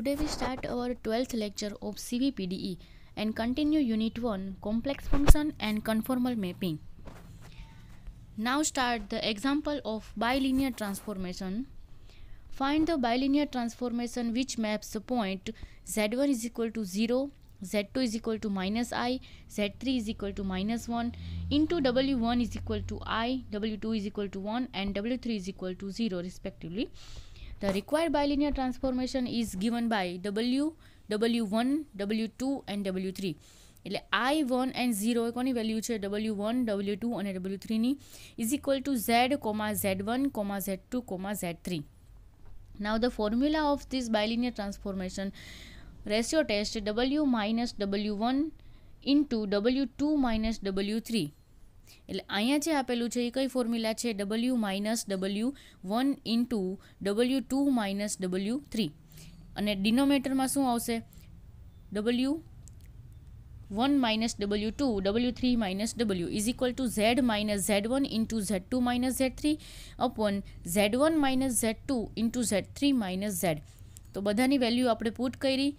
Today we start our 12th lecture of CVPDE and continue Unit 1 Complex Function and Conformal Mapping. Now start the example of bilinear transformation. Find the bilinear transformation which maps the point z1 is equal to 0, z2 is equal to minus i, z3 is equal to minus 1 into w1 is equal to i, w2 is equal to 1 and w3 is equal to 0 respectively the required bilinear transformation is given by w w1 w2 and w3 i i1 and 0 એ value value છે w1 2 and અને w3 ની is equal to z z1 z2 z3 now the formula of this bilinear transformation ratio test w minus w1 into w2 minus w3 એટલે અહીંયા જે આપેલું છે એ કઈ ફોર્મ્યુલા છે W minus W one into W two minus W three અને ડિનોમિનેટરમાં શું આવશે W one minus W two W three minus W is equal to Z minus Z one into Z two minus Z three upon Z one minus Z two into Z three minus Z તો બધાની value આપણે put કરી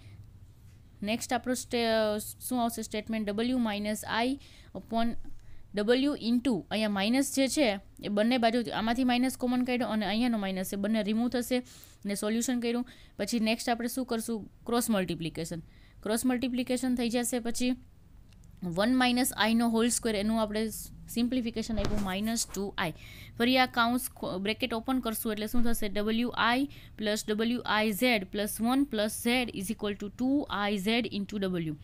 next આપણો સ્ટે શું આવશે statement W minus I upon W into અહીંયા minus જે છે એ બંને બાજુ આમાંથી માઇનસ કોમન કાઢ્યો અને અહીંયાનો માઇનસ એ બંને રિમૂવ થશે ને સોલ્યુશન કર્યું પછી નેક્સ્ટ આપણે શું કરશું ક્રોસ મલ્ટિપ્લિકેશન ક્રોસ મલ્ટિપ્લિકેશન થઈ જશે પછી વન માઇનસ આઈનો હોલ સ્ક્વેર એનું આપણે સિમ્પ્લિફિકેશન આપ્યું માઇનસ ટુ આઈ ફરી આ કાઉન્સ બ્રેકેટ ઓપન કરશું એટલે શું થશે W I plus W I Z plus one plus Z is equal to two I Z into W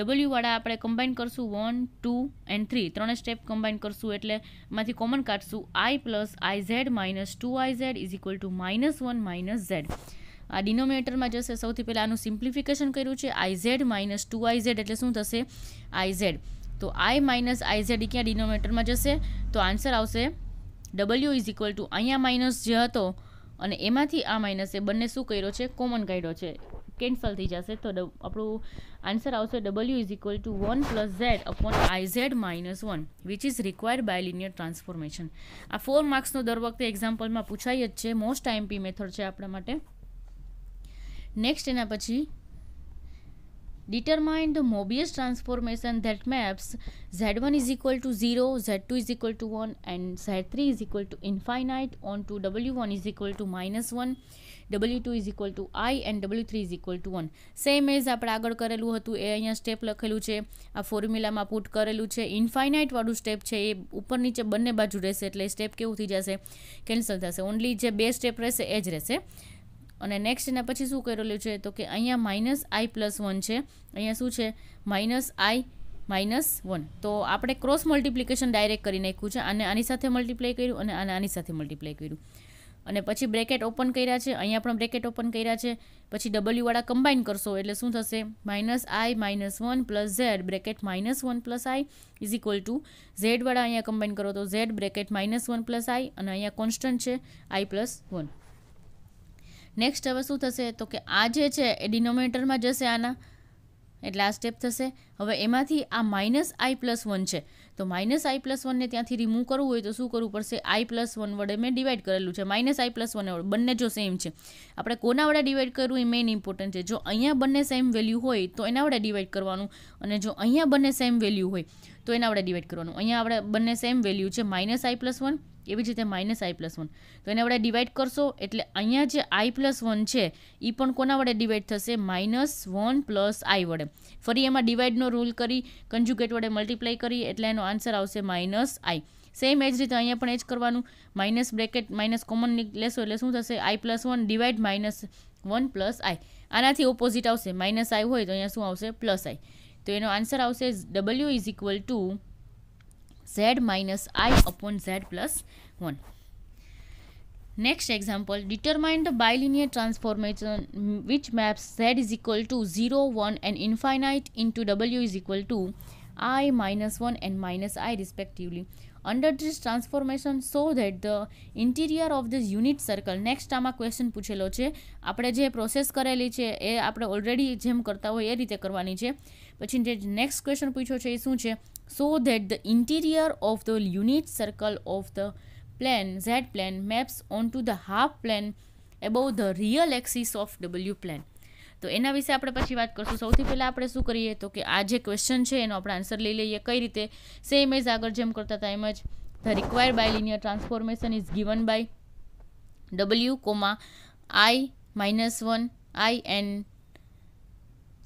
ડબલ્યુવાળા આપણે કમ્બાઈન કરશું વન ટુ એન્ડ થ્રી ત્રણે સ્ટેપ કમ્બાઈન કરશું એટલે માંથી કોમન કાઢશું I plus I Z minus two I Z is equal to minus one minus Z આ ડિનોમિનેટરમાં જશે સૌથી પહેલાં આનું સિમ્પ્લિફિકેશન કર્યું છે I Z minus two I Z એટલે શું થશે આઈ ઝેડ તો આઈ માઇનસ આઈ આઈઝેડ ક્યાં ડિનોમિનેટરમાં જશે તો આન્સર આવશે ડબલ્યુ ઇઝ ઇક્વલ ટુ અહીંયા માઇનસ જે હતો અને એમાંથી આ માઇનસે બંને શું કર્યો છે કોમન કાઢ્યો છે કેન્સલ થઈ જશે તો આપણું આન્સર આવશે W is equal to one plus Z upon I Z minus one which is required by linear transformation આ ફોર માર્ક્સનો દર વખતે એક્ઝામ્પલમાં પૂછાય જ છે મોસ્ટ પી મેથડ છે આપણા માટે નેક્સ્ટ એના પછી determine the Mobius transformation that maps z1 is equal to 0, z2 is equal to 1 and z3 is equal to infinite onto w1 is equal to minus 1, w2 is equal to i and w3 is equal to 1. Same as આપણે આગળ કરેલું હતું એ અહીંયા step લખેલું છે આ ફોર્મ્યુલામાં put કરેલું છે ઇન્ફાઇનાઇટવાળું સ્ટેપ છે એ ઉપર નીચે બંને બાજુ રહેશે એટલે સ્ટેપ કેવું થઈ જશે કેન્સલ થશે ઓનલી જે બે સ્ટેપ રહેશે એ જ રહેશે અને નેક્સ્ટ એના પછી શું કરેલું છે તો કે અહીંયા માઇનસ આઈ પ્લસ વન છે અહીંયા શું છે માઇનસ આઈ માઇનસ વન તો આપણે ક્રોસ મલ્ટિપ્લિકેશન ડાયરેક્ટ કરી નાખ્યું છે અને આની સાથે મલ્ટીપ્લાય કર્યું અને આને આની સાથે મલ્ટીપ્લાય કર્યું અને પછી બ્રેકેટ ઓપન કર્યા છે અહીંયા પણ બ્રેકેટ ઓપન કર્યા છે પછી ડબલ્યુવાળા કમ્બાઈન કરશો એટલે શું થશે minus I minus one plus Z bracket minus one plus I is equal to ઝેડવાળા અહીંયા કમ્બાઈન કરો તો Z bracket minus one plus I અને અહીંયા કોન્સ્ટન્ટ છે આઈ પ્લસ વન નેક્સ્ટ હવે શું થશે તો કે આ જે છે એ ડિનોમિનેટરમાં જશે આના એટલે આ સ્ટેપ થશે હવે એમાંથી આ માઇનસ આઈ પ્લસ વન છે તો માઇનસ આઈ પ્લસ વનને ત્યાંથી રિમૂવ કરવું હોય તો શું કરવું પડશે આઈ પ્લસ વન વડે મેં ડિવાઈડ કરેલું છે માઇનસ આઈ પ્લસ વન બંને જો સેમ છે આપણે કોના વડે ડિવાઈડ કરવું એ મેઇન ઇમ્પોર્ટન્ટ છે જો અહીંયા બંને સેમ વેલ્યુ હોય તો એના વડે ડિવાઈડ કરવાનું અને જો અહીંયા બંને સેમ વેલ્યુ હોય તો એના વડે ડિવાઈડ કરવાનું અહીંયા આપણે બંને સેમ વેલ્યુ છે માઇનસ આઈ પ્લસ વન એવી જ રીતે માઇનસ આઈ પ્લસ વન તો એને વડે ડિવાઈડ કરશો એટલે અહીંયા જે આઈ પ્લસ વન છે એ પણ કોના વડે ડિવાઈડ થશે માઇનસ વન પ્લસ આઈ વડે ફરી એમાં ડિવાઈડનો રૂલ કરી કન્જુગેટ વડે મલ્ટીપ્લાય કરી એટલે એનો આન્સર આવશે માઇનસ આઈ સેમ એ જ રીતે અહીંયા પણ એ જ કરવાનું માઇનસ બ્રેકેટ માઇનસ કોમન લેશો એટલે શું થશે I plus one divide minus one plus I આનાથી ઓપોઝિટ આવશે માઇનસ આઈ હોય તો અહીંયા શું આવશે પ્લસ આઈ તો એનો આન્સર આવશે W is equal to Z minus I upon Z plus one next example determine the bilinear transformation which maps Z is equal to zero one and infinite into W is equal to I minus one and minus I respectively under this transformation so that the interior of this unit circle next આમાં question પૂછેલો છે આપણે જે process કરેલી છે એ આપણે already જેમ કરતા હોય એ રીતે કરવાની છે પછી જે નેક્સ્ટ ક્વેશ્ચન પૂછ્યો છે એ શું છે so that the interior of the unit circle of the plane Z plane maps onto the half plane above the real axis of W plane તો એના વિશે આપણે પછી વાત કરશું સૌથી પહેલાં આપણે શું કરીએ તો કે આ જે ક્વેશ્ચન છે એનો આપણે આન્સર લઈ લઈએ કઈ રીતે સેમ એઝ આગળ જેમ કરતા હતા એમ જ the required by linear transformation is given by W comma I minus one I and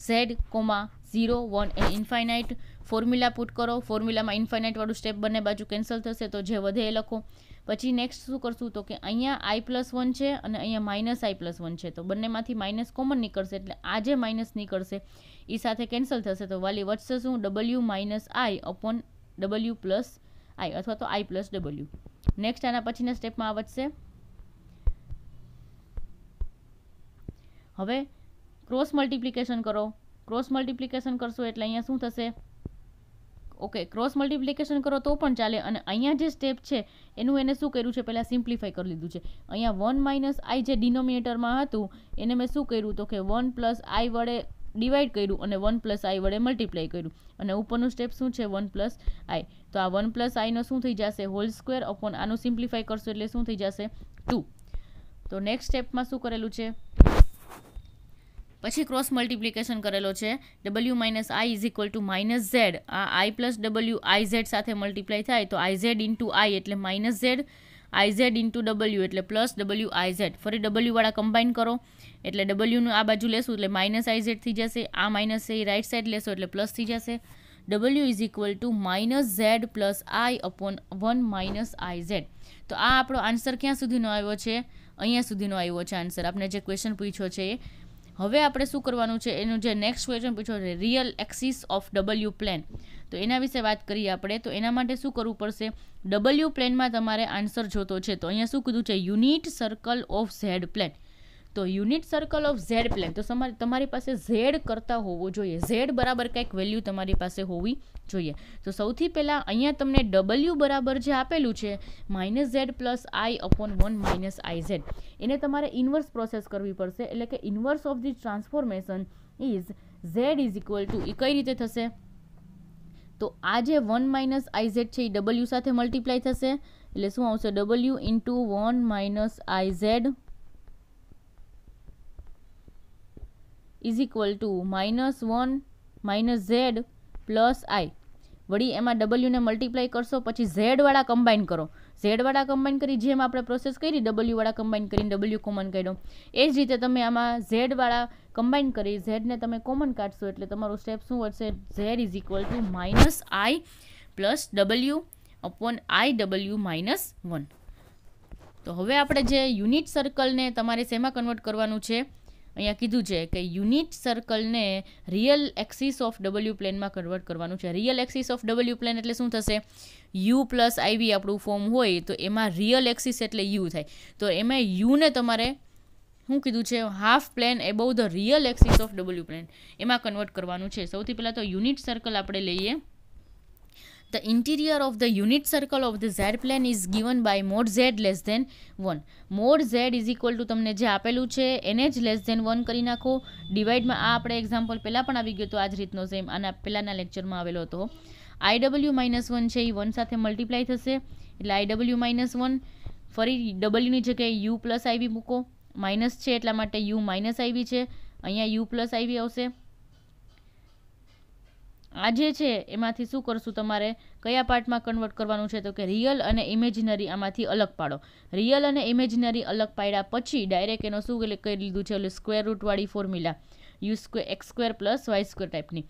Z comma zero one એ ઇન્ફાઇનાઇટ ફોર્મ્યુલા પુટ કરો ફોર્મ્યુલામાં ઇન્ફાઇનાઇટવાળું સ્ટેપ બંને બાજુ કેન્સલ થશે તો જે વધે એ લખો પછી નેક્સ્ટ શું કરશું તો કે અહીંયા આઈ પ્લસ વન છે અને અહીંયા માઇનસ આઈ પ્લસ વન છે તો બંનેમાંથી માઇનસ કોમન નીકળશે એટલે આ જે માઇનસ નીકળશે એ સાથે કેન્સલ થશે તો વાલી વધશે શું W minus I upon W plus I અથવા તો આઈ પ્લસ ડબલ્યુ નેક્સ્ટ આના પછીના સ્ટેપમાં આ વધશે હવે ક્રોસ મલ્ટિપ્લિકેશન કરો ક્રોસ મલ્ટિપ્લિકેશન કરશો એટલે અહીંયા શું થશે ઓકે ક્રોસ મલ્ટિપ્લિકેશન કરો તો પણ ચાલે અને અહીંયા જે સ્ટેપ છે એનું એને શું કર્યું છે પહેલાં સિમ્પ્લિફાઈ કરી લીધું છે અહીંયા વન માઇનસ આઈ જે ડિનોમિનેટરમાં હતું એને મેં શું કર્યું તો કે વન પ્લસ આઈ વડે ડિવાઈડ કર્યું અને વન પ્લસ આઈ વડે મલ્ટીપ્લાય કર્યું અને ઉપરનું સ્ટેપ શું છે વન પ્લસ આઈ તો આ વન પ્લસ આઈનો શું થઈ જશે હોલ સ્ક્વેર અપોન આનું સિમ્પ્લિફાઈ કરશો એટલે શું થઈ જશે ટુ તો નેક્સ્ટ સ્ટેપમાં શું કરેલું છે પછી ક્રોસ મલ્ટિપ્લિકેશન કરેલો છે W minus I is equal to minus Z આ I plus W I Z સાથે મલ્ટીપ્લાય થાય તો આઈ ઝેડ ઇન્ટુ આઈ એટલે minus Z I Z into W એટલે પ્લસ ડબલ્યુ આઈ ઝેડ ફરી ડબલ્યુવાળા કમ્બાઈન કરો એટલે ડબલ્યુનું આ બાજુ લેશું એટલે માઇનસ આઈ ઝેડ થઈ જશે આ માઇનસ એ રાઇટ સાઈડ લેશો એટલે પ્લસ થઈ જશે W is equal to minus Z plus I upon one minus I Z તો આ આપણો આન્સર ક્યાં સુધીનો આવ્યો છે અહીંયા સુધીનો આવ્યો છે આન્સર આપણે જે ક્વેશ્ચન પૂછ્યો છે એ હવે આપણે શું કરવાનું છે એનું જે નેક્સ્ટ ક્વેશ્ચન પૂછ્યો છે real axis of W plane તો એના વિશે વાત કરીએ આપણે તો એના માટે શું કરવું પડશે ડબલ્યુ પ્લેનમાં તમારે આન્સર જોતો છે તો અહીંયા શું કીધું છે unit circle of Z plane તો unit circle of Z plane તો તમારી પાસે ઝેડ કરતા હોવો જોઈએ ઝેડ બરાબર કંઈક વેલ્યુ તમારી પાસે હોવી જોઈએ તો સૌથી પહેલાં અહીંયા તમને ડબલ્યુ બરાબર જે આપેલું છે minus Z plus I upon one minus I Z એને તમારે ઇન્વર્સ પ્રોસેસ કરવી પડશે એટલે કે inverse of the transformation is Z is equal to એ કઈ રીતે થશે તો આ જે વન માઇનસ આઈ ઝેડ છે એ ડબલ્યુ સાથે મલ્ટીપ્લાય થશે એટલે શું આવશે W into one minus I Z is equal to minus one minus Z plus I વળી એમાં ડબલ્યુને મલ્ટીપ્લાય કરશો પછી ઝેડવાળા કમ્બાઈન કરો ઝેડવાળા કમ્બાઈન કરી જેમ આપણે પ્રોસેસ કરી ડબલ્યુવાળા કમ્બાઈન કરીને ડબલ્યુ કોમન કાઢો એ જ રીતે તમે આમાં ઝેડવાળા કમ્બાઈન કરી ઝેડને તમે કોમન કાઢશો એટલે તમારું સ્ટેપ શું વધશે Z is equal to minus I plus W upon I W minus one તો હવે આપણે જે યુનિટ સર્કલને તમારે શેમાં કન્વર્ટ કરવાનું છે અહીંયા કીધું છે કે યુનિટ સર્કલને રિયલ એક્સિસ ઓફ ડબલ્યુ પ્લેનમાં કન્વર્ટ કરવાનું છે real axis of W plane એટલે શું થશે યુ પ્લસ આઈવી આપણું ફોર્મ હોય તો એમાં રિયલ એક્સિસ એટલે યુ થાય તો એમાં યુને તમારે શું કીધું છે half plane above the real axis of W plane એમાં કન્વર્ટ કરવાનું છે સૌથી પહેલાં તો યુનિટ સર્કલ આપણે લઈએ The interior of the unit circle of the Z plane is given by mod Z less than 1. Mod Z is equal to તમને જે આપેલું છે એને જ લેસ ધેન વન કરી નાખો ડિવાઇડમાં આ આપણે એક્ઝામ્પલ પહેલાં પણ આવી ગયો હતો આ જ રીતનો સેમ આના પહેલાંના લેક્ચરમાં આવેલો હતો આઈડબલ્યુ માઇનસ વન છે એ વન સાથે મલ્ટીપ્લાય થશે એટલે આઈડબલ્યુ માઇનસ વન ફરી ડબલ્યુની જગ્યાએ યુ પ્લસ આઈવી મૂકો માઇનસ છે એટલા માટે યુ માઇનસ આઈવી છે અહીંયા યુ પ્લસ આઈવી આવશે આજે છે એમાંથી શું કરશું તમારે કયા પાર્ટમાં કન્વર્ટ કરવાનું છે તો કે રિયલ અને ઇમેજિનરી આમાંથી અલગ પાડો રિયલ અને ઇમેજિનરી અલગ પાડ્યા પછી ડાયરેક્ટ એનો શું કરી લીધું છે એટલે સ્ક્વેર રૂટવાળી formula U square X square plus Y square ટાઈપની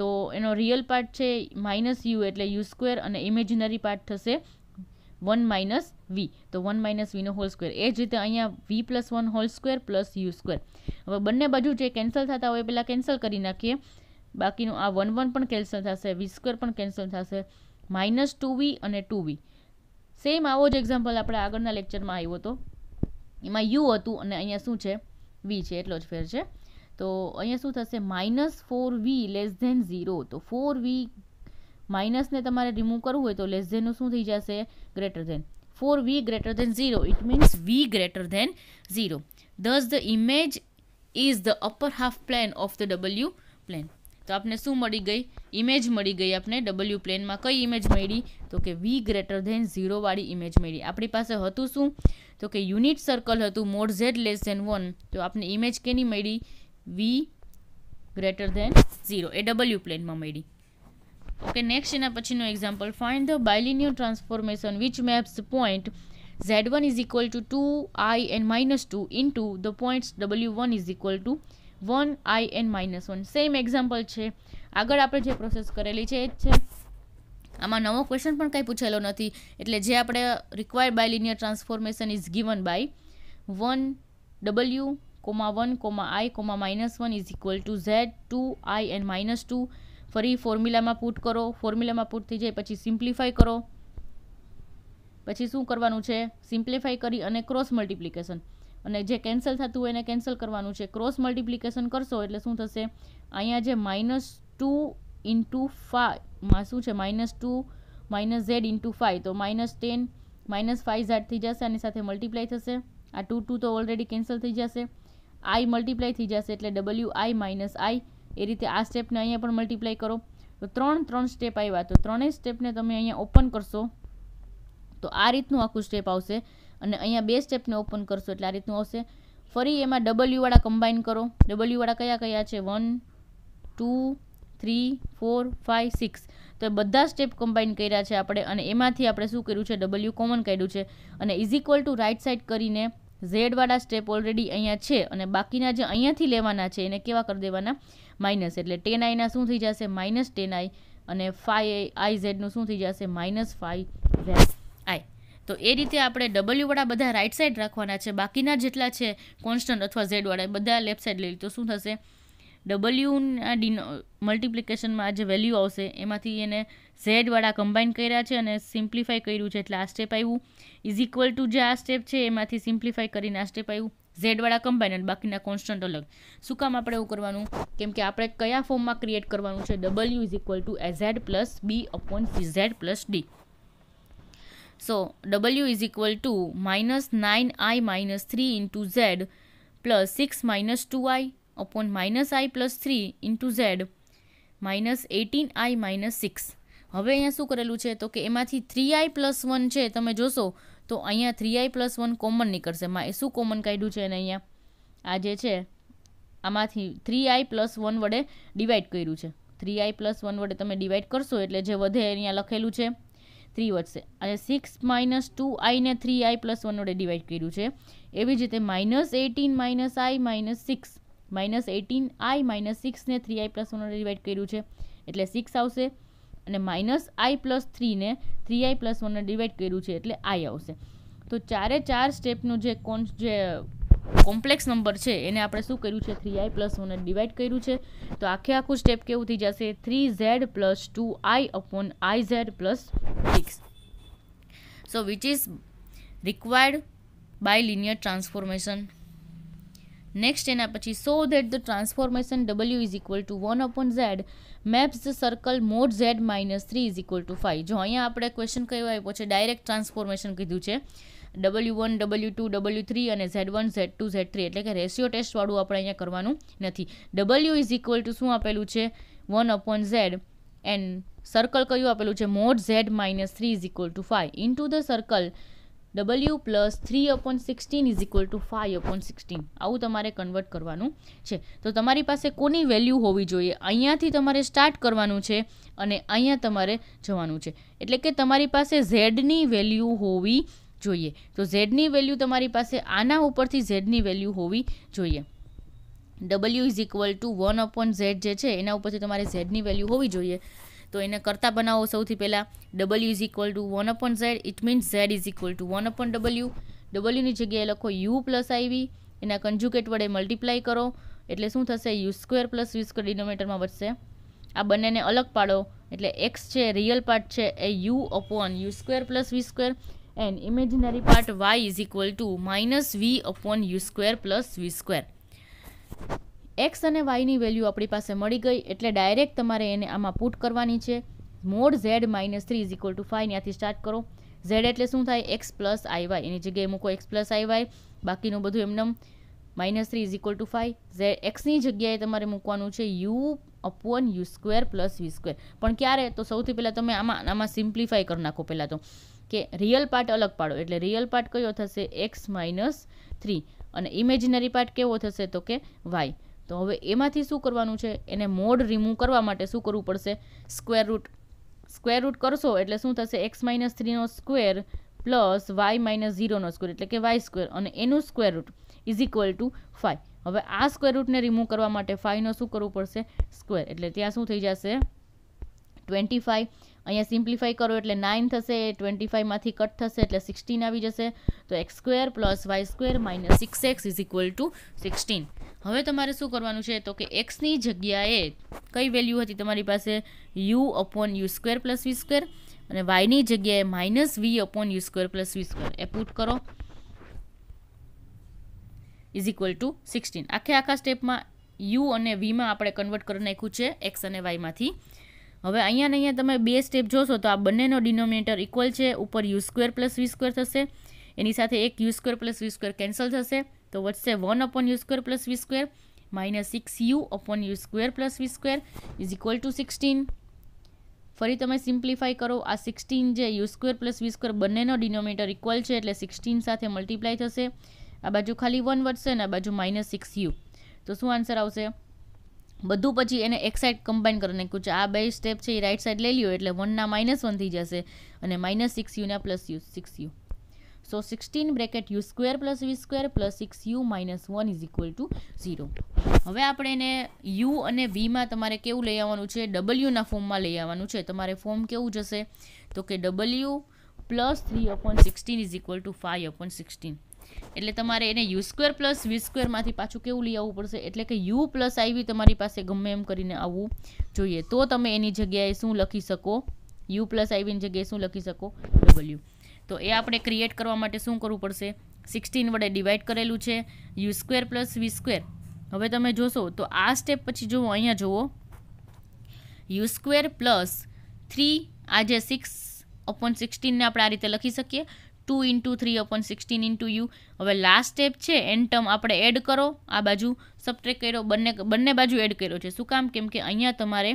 તો એનો રિયલ પાર્ટ છે માઇનસ યુ એટલે યુ સ્ક્વેર અને ઇમેજિનરી પાર્ટ થશે વન માઇનસ વી તો વન માઇનસ વીનો હોલ સ્ક્વેર એ જ રીતે અહીંયા V plus one whole square plus U square હવે બંને બાજુ જે કેન્સલ થતા હોય પહેલાં કેન્સલ કરી નાખીએ બાકીનું આ વન વન પણ કેન્સલ થશે વી સ્ક્વેર પણ કેન્સલ થશે માઇનસ ટુ વી અને ટુ વી સેમ આવો જ એક્ઝામ્પલ આપણે આગળના લેક્ચરમાં આવ્યો હતો એમાં યુ હતું અને અહીંયા શું છે વી છે એટલો જ ફેર છે તો અહીંયા શું થશે minus four V less than zero તો ફોર વી માઇનસને તમારે રિમૂવ કરવું હોય તો લેસ ધેનનું શું થઈ જશે greater than four V greater than zero it means V greater than zero thus the image is the upper half plane of the W plane તો આપને શું મળી ગઈ ઇમેજ મળી ગઈ આપને ડબલ્યુ પ્લેનમાં કઈ ઇમેજ મળી તો કે વી ગ્રેટર ધેન ઝીરોવાળી ઇમેજ મળી આપણી પાસે હતું શું તો કે યુનિટ સર્કલ હતું mod Z less than one તો આપને ઇમેજ કેની મળી વી ગ્રેટર ધેન ઝીરો એ ડબલ્યુ પ્લેનમાં મળી ઓકે નેક્સ્ટ એના પછીનો example find the bilinear transformation which maps point Z one is equal to two I and minus two into the points W one is equal to one I N minus one same example છે આગળ આપણે જે process કરેલી છે એ જ છે આમાં નવો ક્વેશ્ચન પણ કંઈ પૂછેલો નથી એટલે જે આપણે required by linear transformation is given by one W comma one comma I comma minus one is equal to Z two I N minus two ફરી ફોર્મ્યુલામાં પુટ કરો ફોર્મ્યુલામાં પુટ થઈ જાય પછી સિમ્પ્લિફાઈ કરો પછી શું કરવાનું છે સિમ્પ્લિફાઈ કરી અને ક્રોસ મલ્ટિપ્લિકેશન અને જે કેન્સલ થતું હોય એને કેન્સલ કરવાનું છે ક્રોસ મલ્ટિપ્લિકેશન કરશો એટલે શું થશે અહીંયા જે માઇનસ ટુ ઇન્ટુ ફાઈવમાં શું છે minus two minus Z into five તો minus ten minus five Z થઈ જશે આની સાથે મલ્ટીપ્લાય થશે આ ટુ ટુ તો ઓલરેડી કેન્સલ થઈ જશે આઈ મલ્ટીપ્લાય થઈ જશે એટલે ડબલ્યુ આઈ માઇનસ આઈ એ રીતે આ સ્ટેપને અહીંયા પણ મલ્ટીપ્લાય કરો તો ત્રણ ત્રણ સ્ટેપ આવ્યા તો ત્રણેય સ્ટેપને તમે અહીંયા ઓપન કરશો તો આ રીતનું આખું સ્ટેપ આવશે અને અહીંયા બે સ્ટેપને ઓપન કરશો એટલે આ રીતનું આવશે ફરી એમાં ડબલ્યુવાળા કમ્બાઈન કરો ડબલ્યુવાળા કયા કયા છે one two three four five six તો બધા સ્ટેપ કમ્બાઈન કર્યા છે આપણે અને એમાંથી આપણે શું કર્યું છે ડબલ્યુ કોમન કાઢ્યું છે અને is equal to right side કરીને ઝેડવાળા સ્ટેપ ઓલરેડી અહીંયા છે અને બાકીના જે અહીંયાથી લેવાના છે એને કેવા કરી દેવાના માઇનસ એટલે ટેન આઈના શું થઈ જશે માઇનસ ટેન આઈ અને ફાઈ આઈ ઝેડનું શું થઈ જશે માઇનસ ફાઈ ઝેડ તો એ રીતે આપણે ડબલ્યુવાળા બધા રાઇટ સાઈડ રાખવાના છે બાકીના જેટલા છે કોન્સ્ટન્ટ અથવા ઝેડ વાળા બધા લેફ્ટ સાઈડ લઈ તો શું થશે ડબલ્યુના ડીનો મલ્ટિપ્લિકેશનમાં જે વેલ્યુ આવશે એમાંથી એને ઝેડવાળા કમ્બાઈન કર્યા છે અને સિમ્પ્લિફાઈ કર્યું છે એટલે આ સ્ટેપ આવ્યું ઇઝ ઇક્વલ ટુ જે આ સ્ટેપ છે એમાંથી સિમ્પ્લિફાઈ કરીને આ સ્ટેપ આવ્યું ઝેડવાળા કમ્બાઈન અને બાકીના કોન્સ્ટન્ટ અલગ શું કામ આપણે એવું કરવાનું કેમ કે આપણે કયા ફોર્મમાં ક્રિએટ કરવાનું છે W is equal to A Z plus B upon Z plus D so W is equal to minus nine I minus three minus Z plus six minus two I upon minus I plus three 3 Z minus eighteen I minus six હવે અહીંયા શું કરેલું છે તો કે એમાંથી three I plus one છે તમે જોશો તો અહીંયા three I plus one common નીકળશે એ શું કોમન કાઢ્યું છે એને અહીંયા આ જે છે આમાંથી થ્રી આઈ પ્લસ વન વડે ડિવાઈડ કર્યું છે થ્રી આઈ પ્લસ વન વડે તમે ડિવાઈડ કરશો એટલે જે વધે અહીંયા લખેલું છે થ્રી વધશે અને સિક્સ માઇનસ ટુ આઈને થ્રી આઈ પ્લસ વન વડે ડિવાઈડ કર્યું છે એવી જ રીતે minus eighteen minus I minus six minus eighteen I minus સિક્સને થ્રી આઈ પ્લસ વન વડે ડિવાઈડ કર્યું છે એટલે સિક્સ આવશે અને માઇનસ આઈ પ્લસ થ્રીને થ્રી આઈ પ્લસ વનને ડિવાઈડ કર્યું છે એટલે આઈ આવશે તો ચારે ચાર સ્ટેપનું જે કોન્સ જે કોમ્પ્લેક્સ નંબર છે એને આપણે શું કર્યું છે થ્રી આઈ પ્લસ વનને ડિવાઈડ કર્યું છે તો આખે આખું સ્ટેપ કેવું થઈ જશે three Z plus two I upon I Z plus fixed. So which is required by linear transformation. Next એના પછી so that the transformation W is equal to one upon Z maps the circle mod Z minus three is equal to 5. જો અહીંયા આપણે question કયો આપ્યો છે direct transformation કીધું છે W one W two W three અને Z one Z two Z three એટલે કે રેશિયો ટેસ્ટવાળું આપણે અહીંયા કરવાનું નથી ડબલ્યુ ઇઝ ઇક્વલ ટુ શું આપેલું છે one upon Z and circle કયું આપેલું છે mod Z minus three is equal to into the circle W plus three upon sixteen is equal to five upon sixteen આવું તમારે convert કરવાનું છે તો તમારી પાસે કોની વેલ્યુ હોવી જોઈએ અહીંયાથી તમારે સ્ટાર્ટ કરવાનું છે અને અહીંયા તમારે જવાનું છે એટલે કે તમારી પાસે ઝેડની વેલ્યુ હોવી જોઈએ તો ઝેડની વેલ્યુ તમારી પાસે આના ઉપરથી ઝેડની વેલ્યુ હોવી જોઈએ W is equal to one upon Z જે છે એના ઉપરથી તમારે ઝેડની વેલ્યુ હોવી જોઈએ તો એને કરતા બનાવો સૌથી પહેલાં W is equal to one upon Z it means Z is equal to one upon W ડબલ્યુની જગ્યાએ લખો યુ પ્લસ આઈવી એના કન્જ્યુકેટ વડે મલ્ટીપ્લાય કરો એટલે શું થશે U square plus U square ડિનોમિનેટરમાં વધશે આ બંનેને અલગ પાડો એટલે એક્સ છે રિયલ પાર્ટ છે એ U upon you square plus V square and imaginary part Y is equal to minus V upon you square plus V square X અને વાયની વેલ્યુ આપણી પાસે મળી ગઈ એટલે ડાયરેક્ટ તમારે એને આમાં પુટ કરવાની છે mod Z minus three is equal to five ત્યાંથી સ્ટાર્ટ કરો ઝેડ એટલે શું થાય એક્સ પ્લસ આઈવાય એની જગ્યાએ મૂકો એક્સ પ્લસ આઈવાય બાકીનું બધું એમનેમ minus three is equal to five Z એક્સની જગ્યાએ તમારે મૂકવાનું છે U upon you square plus V square પણ ક્યારે તો સૌથી પહેલાં તમે આમાં આમાં સિમ્પ્લિફાય કરી નાખો પહેલાં તો કે રિયલ પાર્ટ અલગ પાડો એટલે રિયલ પાર્ટ કયો થશે એક્સ માઇનસ થ્રી અને ઇમેજિનરી પાર્ટ કેવો થશે તો કે વાય તો હવે એમાંથી શું કરવાનું છે એને મોડ રિમૂવ કરવા માટે શું કરવું પડશે સ્ક્વેર રૂટ સ્ક્વેર રૂટ કરશો એટલે શું થશે એક્સ માઇનસ થ્રીનો સ્ક્વેર પ્લસ વાય માઇનસ ઝીરોનો સ્ક્વેર એટલે કે વાય સ્ક્વેર અને એનું square root is equal to five હવે આ સ્ક્વેર રૂટને રિમૂવ કરવા માટે ફાઇવનો શું કરવું પડશે સ્ક્વેર એટલે ત્યાં શું થઈ જશે ટ્વેન્ટી ફાઇવ અહીંયા સિમ્પ્લિફાઈ કરો એટલે નાઇન થશે ટ્વેન્ટી ફાઇવમાંથી કટ થશે એટલે સિક્સટીન આવી જશે તો X square plus Y square minus six X is equal to sixteen હવે તમારે શું કરવાનું છે તો કે એક્સની જગ્યાએ કઈ વેલ્યુ હતી તમારી પાસે U upon you square plus V square અને વાયની જગ્યાએ minus V upon you square plus V square એ પુટ કરો ઇઝ ઇક્વલ ટુ સિક્સટીન આખે આખા સ્ટેપમાં યુ અને વીમાં આપણે કન્વર્ટ કરી નાખ્યું છે એક્સ અને વાયમાંથી હવે અહીંયા ને અહીંયા તમે બે સ્ટેપ જોશો તો આ બંનેનો ડિનોમિનેટર ઇક્વલ છે ઉપર યુ સ્ક્વેર પ્લસ વી સ્ક્વેર થશે એની સાથે એક યુ સ્ક્વેર પ્લસ વી સ્ક્વેર કેન્સલ થશે તો વધશે one upon you square plus V square minus six U upon you square plus V square is equal to sixteen ફરી તમે સિમ્પ્લિફાઈ કરો આ સિક્સટીન જે યુ સ્ક્વેર પ્લસ વી સ્ક્વેર બંનેનો denominator equal છે એટલે સિક્સટીન સાથે મલ્ટીપ્લાય થશે આ બાજુ ખાલી વન વધશે અને આ બાજુ માઇનસ સિક્સ યુ તો શું આન્સર આવશે બધું પછી એને એક સાઈડ કમ્બાઈન કરી નાખ્યું છે આ બે સ્ટેપ છે એ રાઈટ સાઈડ લઈ લ્યો એટલે વનના માઇનસ વન થઈ જશે અને માઇનસ સિક્સ યુના plus U six U so sixteen bracket U square plus V square plus six U minus one is equal to zero હવે આપણે એને યુ અને વીમાં તમારે કેવું લઈ આવવાનું છે ડબલ્યુના ફોર્મમાં લઈ આવવાનું છે તમારે ફોર્મ કેવું જશે તો કે W plus three upon sixteen is equal to five upon sixteen એટલે તમારે એને યુ સ્ક્વેર પ્લસ વી સ્ક્વેરમાંથી પાછું કેવું લઈ આવવું પડશે એટલે કે યુ પ્લસ આઈવી તમારી પાસે ગમે એમ કરીને આવવું જોઈએ તો તમે એની જગ્યાએ શું લખી શકો યુ પ્લસ આઈવીની જગ્યાએ શું લખી શકો ડબલ્યુ તો એ આપણે ક્રિએટ કરવા માટે શું કરવું પડશે સિક્સટીન વડે ડિવાઈડ કરેલું છે યુ સ્ક્વેર પ્લસ વી સ્ક્વેર હવે તમે જોશો તો આ સ્ટેપ પછી જુઓ અહીંયા જુઓ યુ સ્ક્વેર પ્લસ થ્રી આજે સિક્સ અપોન સિક્સટીનને આપણે આ રીતે લખી શકીએ two into three upon sixteen into U હવે લાસ્ટ સ્ટેપ છે એન ટર્મ આપણે એડ કરો આ બાજુ સબટ્રેક કર્યો બંને બંને બાજુ એડ કર્યો છે શું કામ કેમ કે અહીંયા તમારે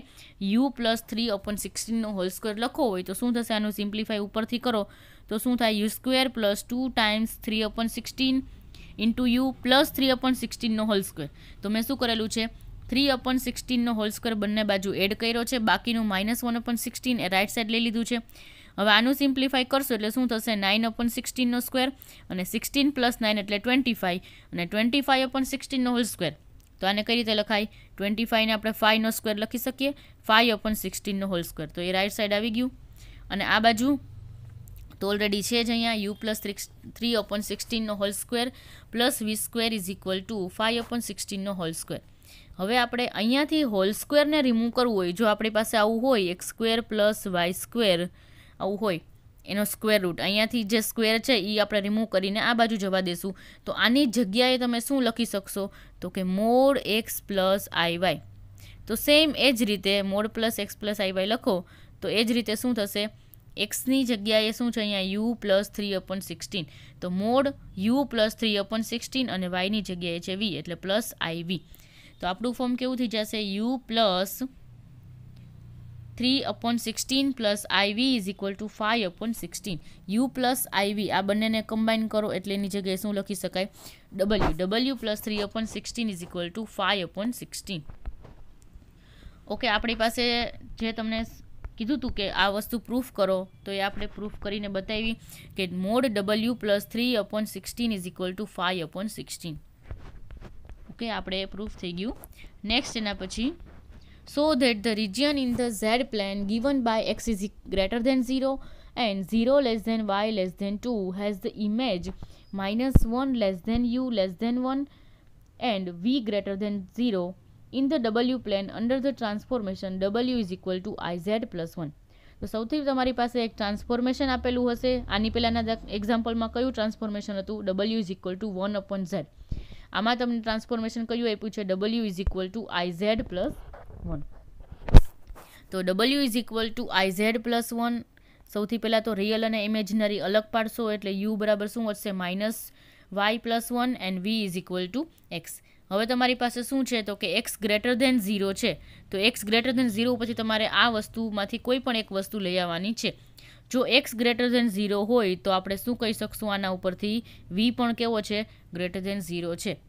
યુ પ્લસ થ્રી અપોન સિક્સટીનનો હોલ સ્ક્વેર લખવો હોય તો શું થશે આનું સિમ્પ્લિફાઈ ઉપરથી કરો તો શું થાય U square plus two times three upon sixteen into U plus three upon સિક્સટીનનો હોલ સ્ક્વેર તો મેં શું કરેલું છે થ્રી અપોન સિક્સટીનનો હોલ સ્ક્વેર બંને બાજુ એડ કર્યો છે બાકીનું માઇનસ વન અપોન સિક્સટીન એ રાઇટ સાઈડ લઈ લીધું છે હવે આનું સિમ્પ્લિફાઈ કરશો એટલે શું થશે નાઇન અપોન સિક્સટીનનો સ્ક્વેર અને સિક્સટીન પ્લસ નાઇન એટલે ટ્વેન્ટી ફાઇવ અને ટ્વેન્ટી ફાઇવ અપોન સિક્સટીનનો હોલ સ્કવેર તો આને કઈ રીતે લખાય ટ્વેન્ટી ફાઇવને આપણે ફાઇવનો સ્કવેર લખી શકીએ ફાઇવ અપોન સિક્સટીનનો હોલ સ્ક્વેર તો એ રાઇટ સાઈડ આવી ગયું અને આ બાજુ તો ઓલરેડી છે જ અહીંયા યુ પ્લસ થ્રી અપોન સિક્સટીનનો whole square plus V square is equal to five upon સિક્સટીનનો હોલ સ્ક્વેર હવે આપણે અહીંયાથી હોલ સ્ક્વેરને રિમૂવ કરવું હોય જો આપણી પાસે આવું હોય એક સ્ક્વેર પ્લસ વાય સ્ક્વેર આવું હોય એનો સ્ક્વેર રૂટ અહીંયાથી જે સ્ક્વેર છે એ આપણે રિમૂવ કરીને આ બાજુ જવા દેશું તો આની જગ્યાએ તમે શું લખી શકશો તો કે mod X plus I Y તો સેમ એ જ રીતે mod plus X plus I Y લખો તો એ જ રીતે શું થશે એક્સની જગ્યાએ શું છે અહીંયા U plus three upon sixteen તો mod U plus three upon sixteen અને વાયની જગ્યાએ છે વી એટલે પ્લસ આઈવી તો આપણું ફોર્મ કેવું થઈ જશે U plus three upon sixteen plus I V is equal to five upon sixteen U plus I V આ બંનેને કમ્બાઈન કરો એટલે એની જગ્યાએ શું લખી શકાય W W plus three upon sixteen is equal to five upon sixteen okay આપણી પાસે જે તમને કીધું હતું કે આ વસ્તુ પ્રૂફ કરો તો એ આપણે પ્રૂફ કરીને બતાવી કે mod W plus three upon sixteen is equal to five upon sixteen okay આપણે પ્રૂફ થઈ ગયું નેક્સ્ટ એના પછી so that the region in the z plane given by x is greater than 0 and 0 less than y less than 2 has the image minus 1 less than u less than 1 and v greater than 0 in the w plane under the transformation w is equal to iz plus 1 તો સૌથી તમારી પાસે એક transformation આપેલું હશે આની પહેલાંના એક્ઝામ્પલમાં કયું ટ્રાન્સફોર્મેશન હતું W is equal to one upon Z આમાં તમને ટ્રાન્સફોર્મેશન કયું આપ્યું છે W is equal to I Z plus one તો W is equal to I Z plus one સૌથી પહેલાં તો રિયલ અને ઇમેજનરી અલગ પાડશો એટલે યુ બરાબર શું વધશે minus Y plus one and V is equal to X હવે તમારી પાસે શું છે તો કે એક્સ ગ્રેટર ધેન ઝીરો છે તો એક્સ ગ્રેટર ધેન ઝીરો પછી તમારે આ વસ્તુમાંથી કોઈ પણ એક વસ્તુ લઈ આવવાની છે જો એક્સ ગ્રેટર ધેન ઝીરો હોય તો આપણે શું કહી શકશું આના ઉપરથી વી પણ કેવો છે ગ્રેટર ધેન ઝીરો છે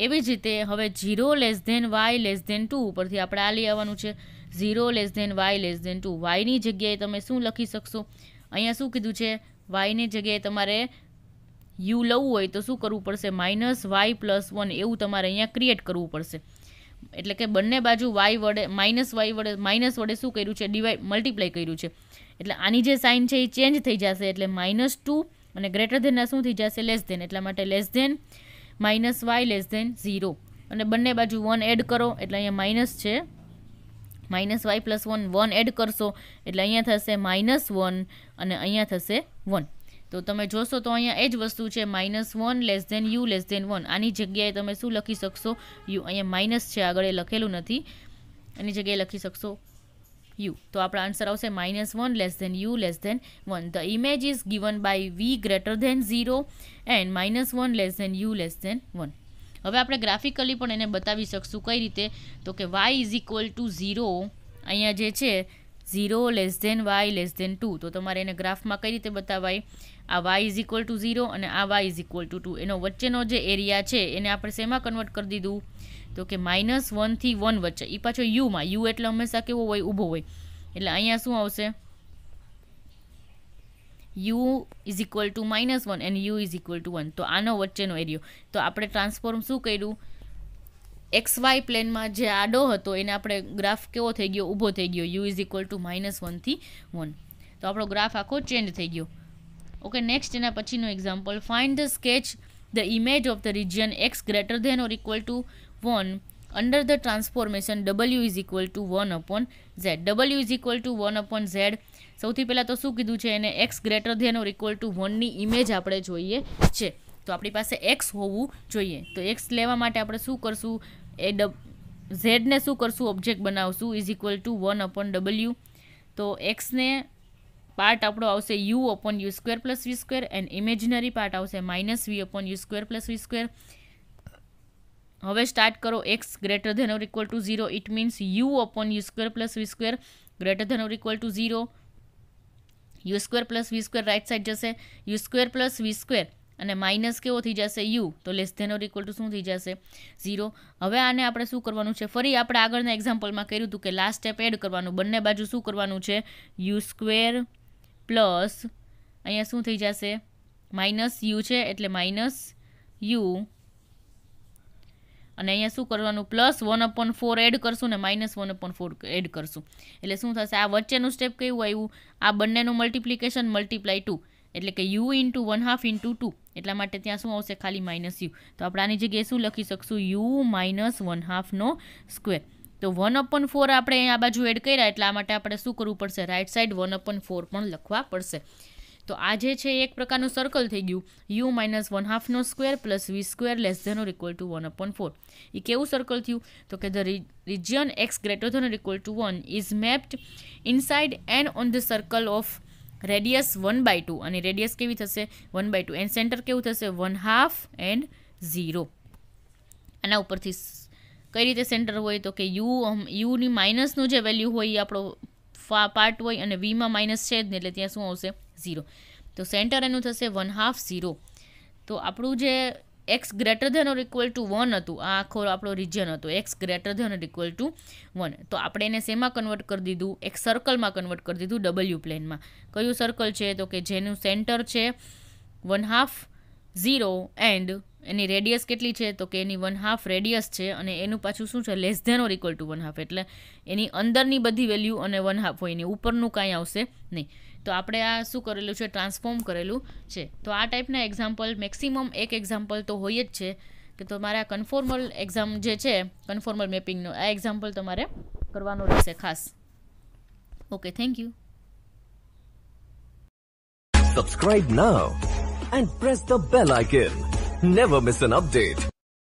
એવી જ રીતે હવે zero less than Y less than two ઉપરથી આપણે આ લઈ આવવાનું છે zero less than Y less than two વાયની જગ્યાએ તમે શું લખી શકશો અહીંયા શું કીધું છે વાયની જગ્યાએ તમારે યુ લવું હોય તો શું કરવું પડશે માઇનસ વાય પ્લસ વન એવું તમારે અહીંયા ક્રિએટ કરવું પડશે એટલે કે બંને બાજુ વાય વડે માઇનસ વાય વડે માઇનસ વડે શું કર્યું છે ડિવાઈ મલ્ટીપ્લાય કર્યું છે એટલે આની જે સાઇન છે એ ચેન્જ થઈ જશે એટલે માઇનસ ટુ અને ગ્રેટર ધેનના શું થઈ જશે લેસ ધેન એટલા માટે less than minus Y less than zero અને બંને બાજુ વન એડ કરો એટલે અહીંયા માઇનસ છે minus Y plus one one add કરશો એટલે અહીંયા થશે માઇનસ વન અને અહીંયા થશે વન તો તમે જોશો તો અહીંયા એ જ વસ્તુ છે minus one less than U less than one આની જગ્યાએ તમે શું લખી શકશો યુ અહીંયા માઇનસ છે આગળ એ લખેલું નથી એની જગ્યાએ લખી શકશો યુ તો આપણો આન્સર આવશે minus one less than U less than one the image is given by V greater than zero and minus one less than U less than one હવે આપણે ગ્રાફિકલી પણ એને બતાવી શકશું કઈ રીતે તો કે Y is equal to zero અહીંયા જે છે zero less than Y less than two તો તમારે એને ગ્રાફમાં કઈ રીતે બતાવાય આ Y is equal to zero અને આ Y is equal to two એનો વચ્ચેનો જે એરિયા છે એને આપણે શેમાં કન્વર્ટ કરી દીધું તો કે -1 થી 1 વચ્ચે ઈપાછો યુ માં યુ એટલે હંમેશા કેવો હોય ઊભો હોય એટલે અહીંયા શું આવશે યુ = -1 એન્ડ યુ = 1 તો આનો વચ્ચે નો વેરીયો તો આપણે ટ્રાન્સફોર્મ શું કર્યું xy પ્લેન માં જે આડો હતો એને આપણે graph કેવો થઈ ગયો ઊભો થઈ ગયો u = -1 થી 1 તો આપણો graph આખો ચેન્જ થઈ ગયો ઓકે નેક્સ્ટ એના પછીનો example find the sketch the image of the region x greater than or equal to one under the transformation ડબલ્યુ is equal to one upon z w is equal to one upon z સૌથી પહેલાં તો શું કીધું છે એને x greater than or equal to વનની image આપણે જોઈએ છે તો આપણી પાસે એક્સ હોવું જોઈએ તો એક્સ લેવા માટે આપણે શું કરશું એ ડબ ઝેડને શું કરશું ઓબ્જેક્ટ બનાવશું is equal to one upon ડબલ્યુ તો એક્સને પાર્ટ આપણો આવશે u upon you square plus V square and imaginary part આવશે minus V upon you square plus V square હવે સ્ટાર્ટ કરો x greater than or equal to zero it means u upon you square plus V square greater than or equal to zero u square plus V square right side જશે u square plus વી square અને minus કેવો થઈ જશે u તો less than or equal to શું થઈ જશે zero હવે આને આપણે શું કરવાનું છે ફરી આપણે આગળના એક્ઝામ્પલમાં કર્યું હતું કે લાસ્ટ સ્ટેપ એડ કરવાનું બંને બાજુ શું કરવાનું છે યુ સ્ક્વેર પ્લસ અહીંયા શું થઈ જશે માઇનસ યુ છે એટલે માઇનસ યુ અને અહીંયા શું કરવાનું plus one upon four add કરશું ને minus one upon four add કરશું એટલે શું થશે આ વચ્ચેનું સ્ટેપ કેવું આવ્યું આ બંનેનું મલ્ટિપ્લિકેશન મલ્ટીપ્લાય ટુ એટલે કે u into one half into two એટલા માટે ત્યાં શું આવશે ખાલી માઇનસ યુ તો આપણે આની જગ્યાએ શું લખી શકશું યુ માઇનસ વન હાફનો સ્ક્વેર તો વન અપોન ફોર આપણે આ બાજુ એડ કર્યા એટલે આ માટે આપણે શું કરવું પડશે right side one upon four પણ લખવા પડશે તો આ જે છે એક પ્રકારનું સર્કલ થઈ ગયું યુ માઇનસ વન હાફનો square plus V square less than or equal to one upon four એ કેવું સર્કલ થયું તો કે the region x greater than or equal to one is mapped inside and on the circle of radius one by two અને radius કેવી થશે one by two and centre કેવું થશે વન હાફ એન્ડ ઝીરો આના ઉપરથી કઈ રીતે centre હોય તો કે યુ યુની માઇનસનું જે વેલ્યુ હોય એ આપણો પાર્ટ હોય અને વીમાં માઇનસ છે જ ને એટલે ત્યાં શું આવશે ઝીરો તો સેન્ટર એનું થશે વન હાફ ઝીરો તો આપણું જે x greater than or equal to one હતું આ આખો આપણો રિજન હતો x greater than or equal to one તો આપણે એને શેમાં કન્વર્ટ કરી દીધું એક સર્કલમાં કન્વર્ટ કરી દીધું ડબલ્યુ પ્લેનમાં કયું સર્કલ છે તો કે જેનું સેન્ટર છે વન હાફ ઝીરો એન્ડ એની રેડિયસ કેટલી છે તો કે એની વન હાફ રેડિયસ છે અને એનું પાછું શું છે less than or equal to one half એટલે એની અંદરની બધી વેલ્યુ અને વન હાફ હોય એની ઉપરનું કાંઈ આવશે નહીં તો આપણે આ શું કરેલું છે ટ્રાન્સફોર્મ કરેલું છે તો આ ટાઈપના એક્ઝામ્પલ મેક્સિમમ એક એક્ઝામ્પલ તો હોય જ છે કે તમારે આ કન્ફોર્મલ એક્ઝામ જે છે કન્ફોર્મલ મેપિંગનો આ એક્ઝામ્પલ તમારે કરવાનો રહેશે ખાસ okay thank you subscribe now and press the bell icon never miss an update